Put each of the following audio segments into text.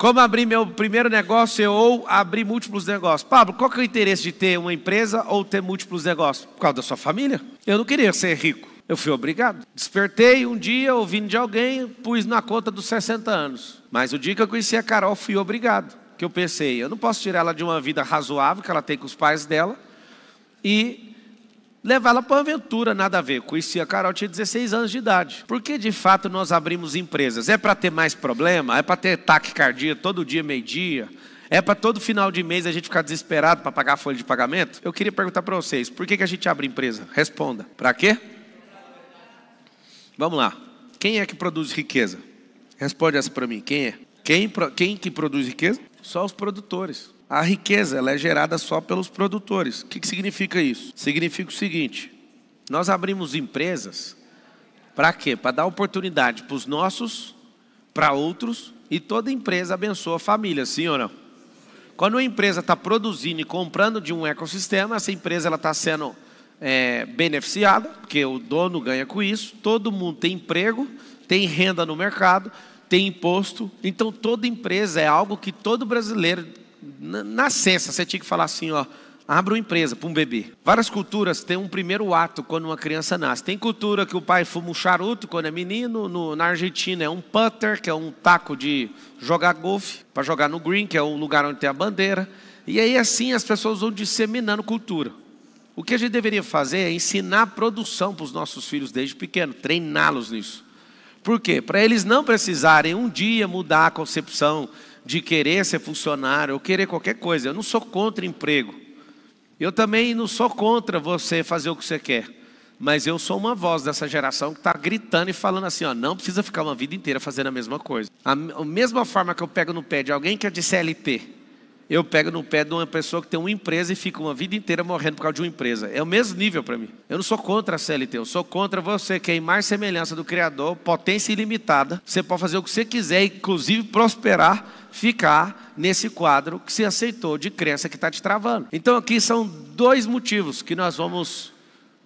Como abrir meu primeiro negócio ou abrir múltiplos negócios? Pablo, qual que é o interesse de ter uma empresa ou ter múltiplos negócios? Por causa da sua família. Eu não queria ser rico. Eu fui obrigado. Despertei um dia ouvindo de alguém, pus na conta dos 60 anos. Mas o dia que eu conheci a Carol, fui obrigado. Que eu pensei, eu não posso tirar ela de uma vida razoável que ela tem com os pais dela e levá-la para uma aventura, nada a ver. Conhecia a Carol, tinha 16 anos de idade. Porque de fato nós abrimos empresas? É para ter mais problema? É para ter taquicardia todo dia, meio-dia? É para todo final de mês a gente ficar desesperado para pagar a folha de pagamento? Eu queria perguntar para vocês, por que, que a gente abre empresa? Responda. Para quê? Vamos lá. Quem é que produz riqueza? Responde essa para mim. Quem é? Quem, quem que produz riqueza? Só os produtores a riqueza ela é gerada só pelos produtores. O que, que significa isso? Significa o seguinte: nós abrimos empresas para quê? Para dar oportunidade para os nossos, para outros, e toda empresa abençoa a família, sim ou não? Quando uma empresa está produzindo e comprando de um ecossistema, essa empresa está sendo é, beneficiada, porque o dono ganha com isso, todo mundo tem emprego, tem renda no mercado, tem imposto. Então, toda empresa é algo que todo brasileiro na nascença, você tinha que falar assim, ó, abre uma empresa para um bebê. Várias culturas têm um primeiro ato quando uma criança nasce. Tem cultura que o pai fuma um charuto quando é menino, no, na Argentina é um putter, que é um taco de jogar golfe, para jogar no green, que é um lugar onde tem a bandeira. E aí assim as pessoas vão disseminando cultura. O que a gente deveria fazer é ensinar produção para os nossos filhos desde pequeno, treiná-los nisso. Por quê? Para eles não precisarem um dia mudar a concepção de querer ser funcionário ou querer qualquer coisa. Eu não sou contra emprego. Eu também não sou contra você fazer o que você quer. Mas eu sou uma voz dessa geração que está gritando e falando assim: ó, não precisa ficar uma vida inteira fazendo a mesma coisa. A, a mesma forma que eu pego no pé de alguém que é de CLT eu pego no pé de uma pessoa que tem uma empresa e fica uma vida inteira morrendo por causa de uma empresa. É o mesmo nível para mim. Eu não sou contra a CLT, eu sou contra você, que é em mais semelhança do Criador, potência ilimitada. Você pode fazer o que você quiser, inclusive prosperar, ficar nesse quadro que você aceitou de crença que está te travando. Então aqui são dois motivos que nós vamos,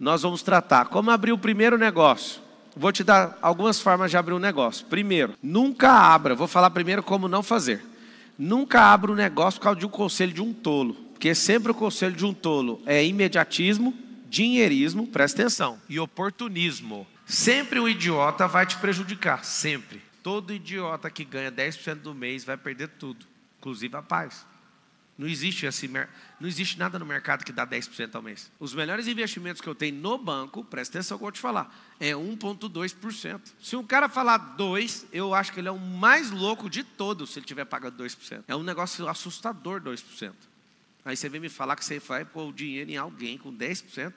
nós vamos tratar. Como abrir o primeiro negócio? Vou te dar algumas formas de abrir um negócio. Primeiro, nunca abra. Vou falar primeiro como não fazer. Nunca abra um negócio por causa de um conselho de um tolo. Porque sempre o conselho de um tolo é imediatismo, dinheirismo, presta atenção, e oportunismo. Sempre um idiota vai te prejudicar, sempre. Todo idiota que ganha 10% do mês vai perder tudo, inclusive a paz. Não existe, assim, não existe nada no mercado que dá 10% ao mês. Os melhores investimentos que eu tenho no banco, presta atenção que eu vou te falar, é 1,2%. Se um cara falar 2, eu acho que ele é o mais louco de todos se ele tiver pagando 2%. É um negócio assustador 2%. Aí você vem me falar que você vai pôr o dinheiro em alguém com 10%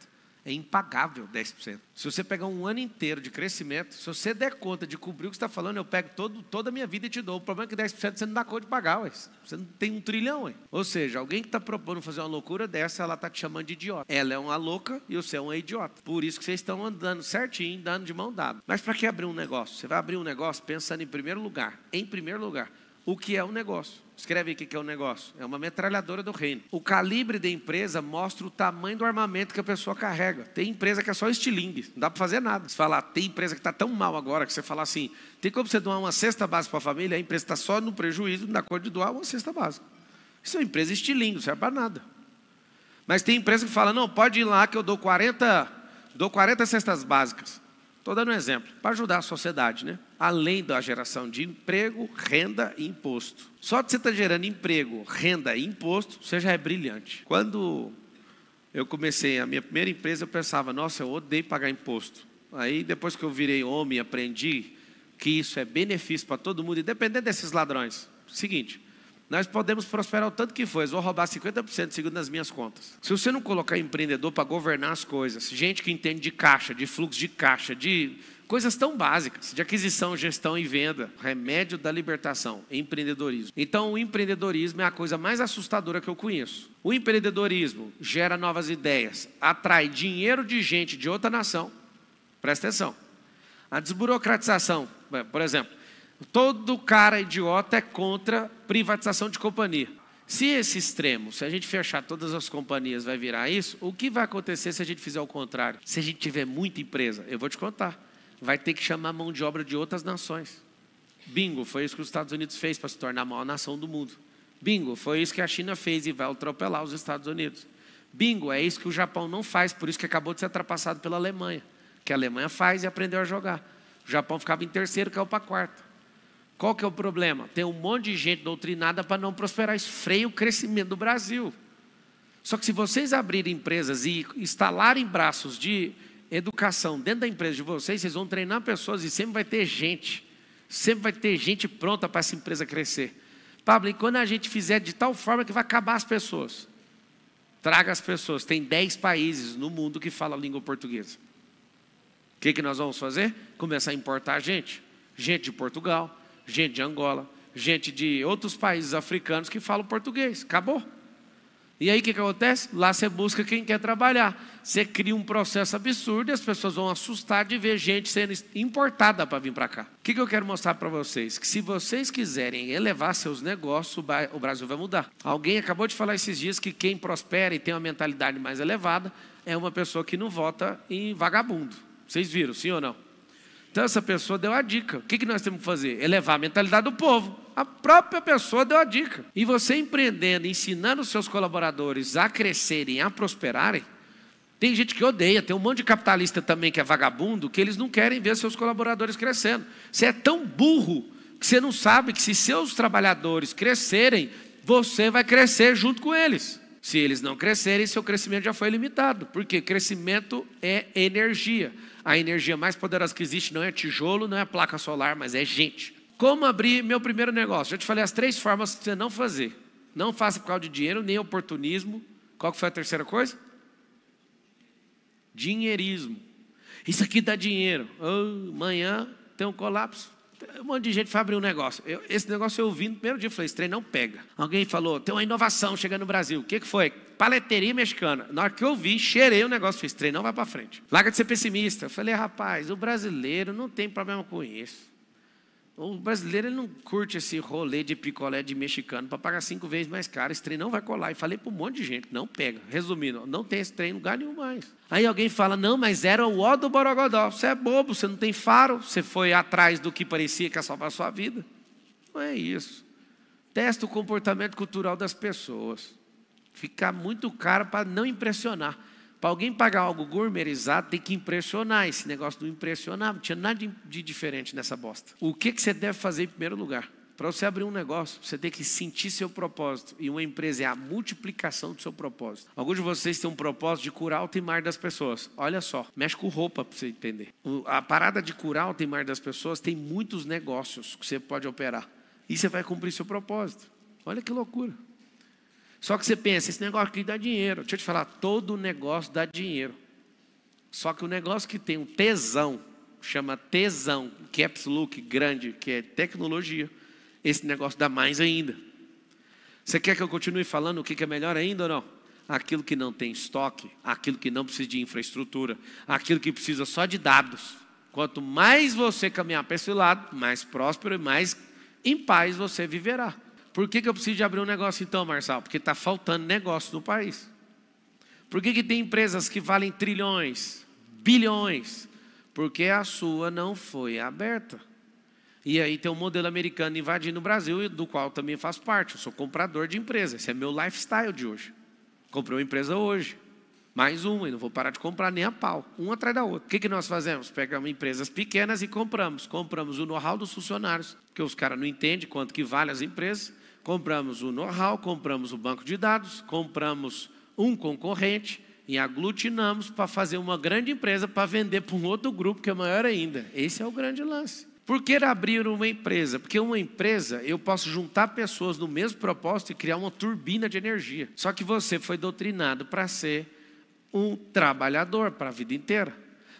é impagável 10%. Se você pegar um ano inteiro de crescimento, se você der conta de cobrir o que você está falando, eu pego todo, toda a minha vida e te dou. O problema é que 10% você não dá conta de pagar, ué. você não tem um trilhão. Ué. Ou seja, alguém que está propondo fazer uma loucura dessa, ela está te chamando de idiota. Ela é uma louca e você é um idiota. Por isso que vocês estão andando certinho, dando de mão dada. Mas para que abrir um negócio? Você vai abrir um negócio pensando em primeiro lugar, em primeiro lugar, o que é o negócio. Escreve aqui o que é o negócio. É uma metralhadora do reino. O calibre da empresa mostra o tamanho do armamento que a pessoa carrega. Tem empresa que é só estilingue, não dá para fazer nada. Você falar, ah, tem empresa que está tão mal agora que você falar assim, tem como você doar uma cesta básica para a família, a empresa está só no prejuízo na cor de doar uma cesta básica. Isso é uma empresa estilingue, não serve para nada. Mas tem empresa que fala, não, pode ir lá que eu dou 40, dou 40 cestas básicas. Estou dando um exemplo, para ajudar a sociedade, né? Além da geração de emprego, renda e imposto. Só de você estar tá gerando emprego, renda e imposto, você já é brilhante. Quando eu comecei a minha primeira empresa, eu pensava, nossa, eu odeio pagar imposto. Aí depois que eu virei homem, aprendi que isso é benefício para todo mundo, independente desses ladrões. Seguinte, nós podemos prosperar o tanto que for, Eu vou roubar 50% segundo as minhas contas. Se você não colocar empreendedor para governar as coisas, gente que entende de caixa, de fluxo de caixa, de coisas tão básicas, de aquisição, gestão e venda, remédio da libertação, empreendedorismo. Então, o empreendedorismo é a coisa mais assustadora que eu conheço. O empreendedorismo gera novas ideias, atrai dinheiro de gente de outra nação. Presta atenção. A desburocratização, por exemplo, Todo cara idiota é contra privatização de companhia. Se esse extremo, se a gente fechar todas as companhias, vai virar isso, o que vai acontecer se a gente fizer o contrário? Se a gente tiver muita empresa, eu vou te contar, vai ter que chamar mão de obra de outras nações. Bingo, foi isso que os Estados Unidos fez para se tornar a maior nação do mundo. Bingo, foi isso que a China fez e vai atropelar os Estados Unidos. Bingo, é isso que o Japão não faz, por isso que acabou de ser ultrapassado pela Alemanha, que a Alemanha faz e é aprendeu a jogar. O Japão ficava em terceiro, caiu para quarto. Qual que é o problema? Tem um monte de gente doutrinada para não prosperar. Isso freia o crescimento do Brasil. Só que se vocês abrirem empresas e instalarem braços de educação dentro da empresa de vocês, vocês vão treinar pessoas e sempre vai ter gente. Sempre vai ter gente pronta para essa empresa crescer. Pablo, e quando a gente fizer de tal forma que vai acabar as pessoas? Traga as pessoas. Tem 10 países no mundo que falam a língua portuguesa. O que, que nós vamos fazer? Começar a importar gente. Gente de Portugal, gente de Angola, gente de outros países africanos que falam português. Acabou. E aí o que, que acontece? Lá você busca quem quer trabalhar. Você cria um processo absurdo e as pessoas vão assustar de ver gente sendo importada para vir para cá. O que, que eu quero mostrar para vocês? Que se vocês quiserem elevar seus negócios, o Brasil vai mudar. Alguém acabou de falar esses dias que quem prospera e tem uma mentalidade mais elevada é uma pessoa que não vota em vagabundo. Vocês viram, sim ou não? Então essa pessoa deu a dica. O que nós temos que fazer? Elevar a mentalidade do povo. A própria pessoa deu a dica. E você empreendendo, ensinando os seus colaboradores a crescerem, a prosperarem, tem gente que odeia, tem um monte de capitalista também que é vagabundo, que eles não querem ver seus colaboradores crescendo. Você é tão burro que você não sabe que se seus trabalhadores crescerem, você vai crescer junto com eles. Se eles não crescerem, seu crescimento já foi limitado, porque crescimento é energia. A energia mais poderosa que existe não é tijolo, não é placa solar, mas é gente. Como abrir meu primeiro negócio? Já te falei as três formas que você não fazer. Não faça por causa de dinheiro, nem oportunismo. Qual que foi a terceira coisa? Dinheirismo. Isso aqui dá dinheiro. Oh, amanhã tem um colapso. Um monte de gente foi abrir um negócio. Eu, esse negócio eu vi no primeiro dia, falei, esse trem não pega. Alguém falou, tem uma inovação chegando no Brasil. O que, que foi? Paleteria mexicana. Na hora que eu vi, cheirei o negócio, falei, esse trem não vai para frente. Larga de ser pessimista. Eu falei, rapaz, o brasileiro não tem problema com isso. O brasileiro ele não curte esse rolê de picolé de mexicano para pagar cinco vezes mais caro. Esse trem não vai colar. E falei para um monte de gente, não pega. Resumindo, não tem esse trem em lugar nenhum mais. Aí alguém fala, não, mas era o ó do Borogodó. Você é bobo, você não tem faro, você foi atrás do que parecia que ia salvar a sua vida. Não é isso. Testa o comportamento cultural das pessoas. Ficar muito caro para não impressionar. Para alguém pagar algo gourmetizado, tem que impressionar. Esse negócio não impressionava, não tinha nada de diferente nessa bosta. O que, que você deve fazer em primeiro lugar? Para você abrir um negócio, você tem que sentir seu propósito. E uma empresa é a multiplicação do seu propósito. Alguns de vocês têm um propósito de curar o temar das pessoas. Olha só, mexe com roupa para você entender. A parada de curar o temar das pessoas tem muitos negócios que você pode operar. E você vai cumprir seu propósito. Olha que loucura. Só que você pensa, esse negócio aqui dá dinheiro. Deixa eu te falar, todo negócio dá dinheiro. Só que o negócio que tem um tesão, chama tesão, caps é look grande, que é tecnologia, esse negócio dá mais ainda. Você quer que eu continue falando o que é melhor ainda ou não? Aquilo que não tem estoque, aquilo que não precisa de infraestrutura, aquilo que precisa só de dados. Quanto mais você caminhar para esse lado, mais próspero e mais em paz você viverá. Por que, que eu preciso de abrir um negócio então, Marçal? Porque está faltando negócio no país. Por que, que tem empresas que valem trilhões, bilhões? Porque a sua não foi aberta. E aí tem um modelo americano invadindo o Brasil, do qual também faço parte. Eu sou comprador de empresas. Esse é meu lifestyle de hoje. Comprei uma empresa hoje. Mais uma, e não vou parar de comprar nem a pau. Um atrás da outra. O que, que nós fazemos? Pegamos empresas pequenas e compramos. Compramos o know-how dos funcionários, que os caras não entendem quanto que vale as empresas. Compramos o know-how, compramos o banco de dados, compramos um concorrente e aglutinamos para fazer uma grande empresa para vender para um outro grupo que é maior ainda. Esse é o grande lance. Por que abrir uma empresa? Porque uma empresa eu posso juntar pessoas no mesmo propósito e criar uma turbina de energia. Só que você foi doutrinado para ser um trabalhador para a vida inteira.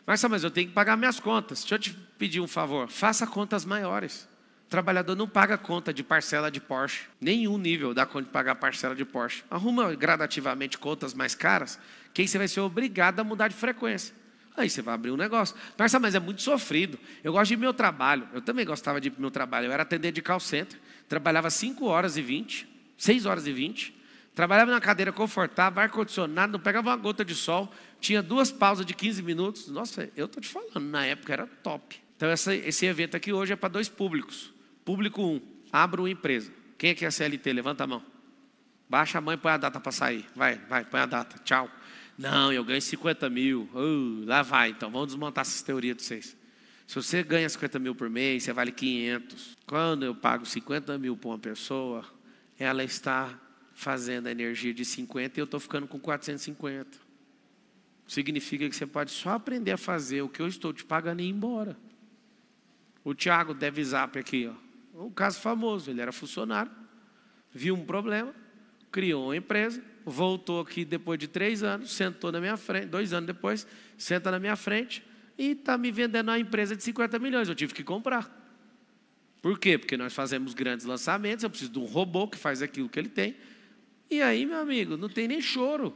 Mas, mas eu tenho que pagar minhas contas. Deixa eu te pedir um favor: faça contas maiores. O trabalhador não paga conta de parcela de Porsche. Nenhum nível dá conta de pagar parcela de Porsche. Arruma gradativamente contas mais caras, que aí você vai ser obrigado a mudar de frequência. Aí você vai abrir um negócio. Parça, mas é muito sofrido. Eu gosto de meu trabalho. Eu também gostava de meu trabalho. Eu era atendente de call center. Trabalhava 5 horas e 20, 6 horas e 20. Trabalhava numa cadeira confortável, ar-condicionado, não pegava uma gota de sol. Tinha duas pausas de 15 minutos. Nossa, eu estou te falando, na época era top. Então, essa, esse evento aqui hoje é para dois públicos. Público 1, abra uma empresa. Quem é que é CLT? Levanta a mão. Baixa a mão e põe a data para sair. Vai, vai, põe a data. Tchau. Não, eu ganho 50 mil. Uh, lá vai, então. Vamos desmontar essas teorias de vocês. Se você ganha 50 mil por mês, você vale 500. Quando eu pago 50 mil para uma pessoa, ela está fazendo a energia de 50 e eu estou ficando com 450. Significa que você pode só aprender a fazer o que eu estou te pagando e ir embora. O Tiago deve zap aqui, ó. Um caso famoso, ele era funcionário, viu um problema, criou uma empresa, voltou aqui depois de três anos, sentou na minha frente, dois anos depois, senta na minha frente e está me vendendo a empresa de 50 milhões. Eu tive que comprar. Por quê? Porque nós fazemos grandes lançamentos, eu preciso de um robô que faz aquilo que ele tem. E aí, meu amigo, não tem nem choro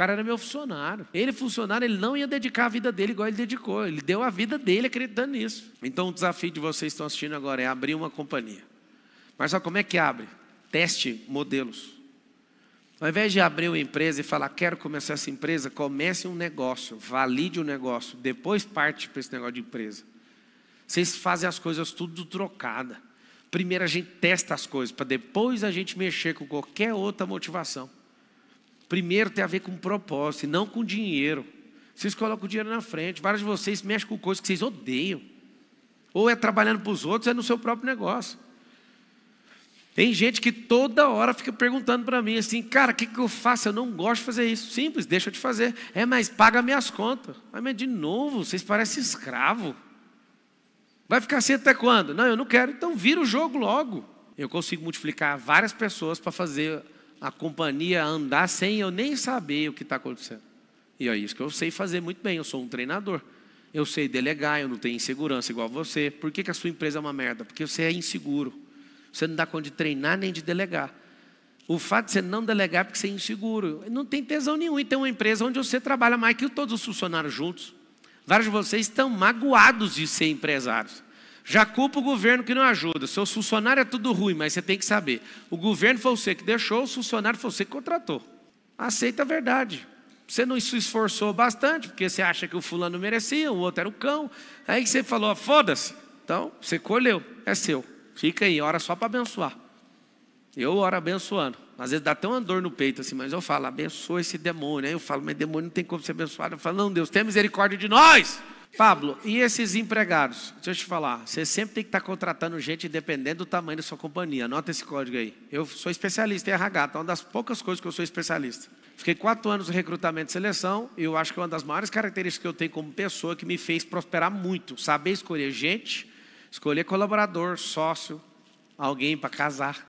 cara era meu funcionário. Ele, funcionário, ele não ia dedicar a vida dele igual ele dedicou. Ele deu a vida dele acreditando nisso. Então, o desafio de vocês que estão assistindo agora é abrir uma companhia. Mas só como é que abre? Teste modelos. Ao invés de abrir uma empresa e falar, quero começar essa empresa, comece um negócio, valide o um negócio, depois parte para esse negócio de empresa. Vocês fazem as coisas tudo trocada. Primeiro a gente testa as coisas, para depois a gente mexer com qualquer outra motivação. Primeiro tem a ver com propósito, e não com dinheiro. Vocês colocam o dinheiro na frente. Vários de vocês mexem com coisas que vocês odeiam. Ou é trabalhando para os outros, ou é no seu próprio negócio. Tem gente que toda hora fica perguntando para mim assim, cara, o que, que eu faço? Eu não gosto de fazer isso. Simples, deixa de fazer. É, mas paga minhas contas. Mas, de novo, vocês parecem escravo. Vai ficar assim até quando? Não, eu não quero. Então vira o jogo logo. Eu consigo multiplicar várias pessoas para fazer a companhia andar sem eu nem saber o que está acontecendo. E é isso que eu sei fazer muito bem, eu sou um treinador. Eu sei delegar, eu não tenho insegurança igual você. Por que, que a sua empresa é uma merda? Porque você é inseguro. Você não dá conta de treinar nem de delegar. O fato de você não delegar é porque você é inseguro. Não tem tesão nenhum em ter uma empresa onde você trabalha mais que todos os funcionários juntos. Vários de vocês estão magoados de ser empresários. Já culpa o governo que não ajuda. Seu funcionário é tudo ruim, mas você tem que saber. O governo foi você que deixou, o funcionário foi você que contratou. Aceita a verdade. Você não se esforçou bastante, porque você acha que o fulano merecia, o outro era o cão. Aí você falou, foda-se. Então, você colheu, é seu. Fica aí, ora só para abençoar. Eu oro abençoando. Às vezes dá até uma dor no peito, assim, mas eu falo, abençoa esse demônio. Aí eu falo, mas demônio não tem como ser abençoado. Eu falo, não, Deus, tem misericórdia de nós. Pablo, e esses empregados? Deixa eu te falar, você sempre tem que estar contratando gente dependendo do tamanho da sua companhia. Anota esse código aí. Eu sou especialista em RH, tá uma das poucas coisas que eu sou especialista. Fiquei quatro anos no recrutamento e seleção e eu acho que é uma das maiores características que eu tenho como pessoa que me fez prosperar muito, saber escolher gente, escolher colaborador, sócio, alguém para casar.